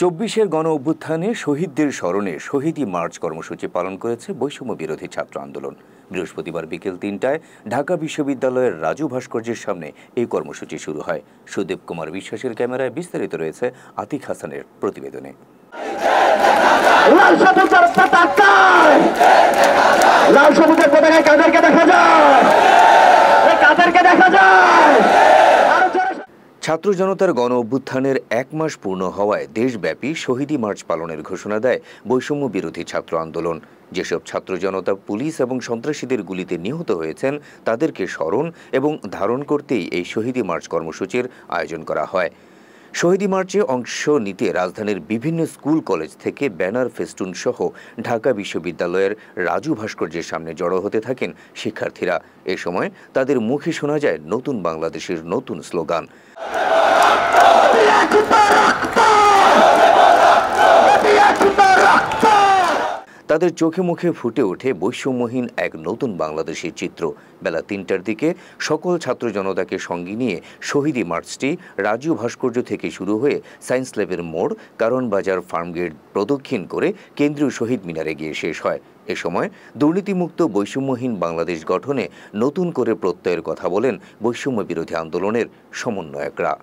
চব্বিশের গণ অভ্যুত্থানে শহীদদের স্মরণে শহীদি মার্চ কর্মসূচি পালন করেছে বৈষম্য বিরোধী ছাত্র আন্দোলন বৃহস্পতিবার বিকেল তিনটায় ঢাকা বিশ্ববিদ্যালয়ের রাজু ভাস্কর্যের সামনে এই কর্মসূচি শুরু হয় সুদীপ কুমার বিশ্বাসের ক্যামেরায় বিস্তারিত রয়েছে আতিক হাসানের প্রতিবেদনে লাল সবুজের পতাকায় কাদেরকে দেখা যায় কাদেরকে দেখা যায় ছাত্র জনতার গণ অভ্যুত্থানের এক মাস পূর্ণ হওয়ায় দেশব্যাপী শহীদি মার্চ পালনের ঘোষণা দেয় বৈষম্য বিরোধী ছাত্র আন্দোলন যেসব ছাত্র জনতা পুলিশ এবং সন্ত্রাসীদের গুলিতে নিহত হয়েছেন তাদেরকে স্মরণ এবং ধারণ করতেই এই শহীদি মার্চ কর্মসূচির আয়োজন করা হয় শহীদি মার্চে অংশ নিতে রাজধানীর বিভিন্ন স্কুল কলেজ থেকে ব্যানার ফেস্টুন সহ ঢাকা বিশ্ববিদ্যালয়ের রাজু ভাস্কর্যের সামনে জড়ো হতে থাকেন শিক্ষার্থীরা এ সময় তাদের মুখে শোনা যায় নতুন বাংলাদেশের নতুন স্লোগান তাদের চোখে মুখে ফুটে ওঠে বৈষম্যহীন এক নতুন বাংলাদেশের চিত্র বেলা তিনটার দিকে সকল ছাত্র জনতাকে সঙ্গে নিয়ে শহীদি মার্চটি রাজু ভাস্কর্য থেকে শুরু হয়ে সায়েন্স ল্যাবের মোড় কারণ বাজার ফার্মগেট প্রদক্ষিণ করে কেন্দ্রীয় শহীদ মিনারে গিয়ে শেষ হয় এ সময় দুর্নীতিমুক্ত বৈষম্যহীন বাংলাদেশ গঠনে নতুন করে প্রত্যয়ের কথা বলেন বৈষম্য বিরোধী আন্দোলনের সমন্বয়করা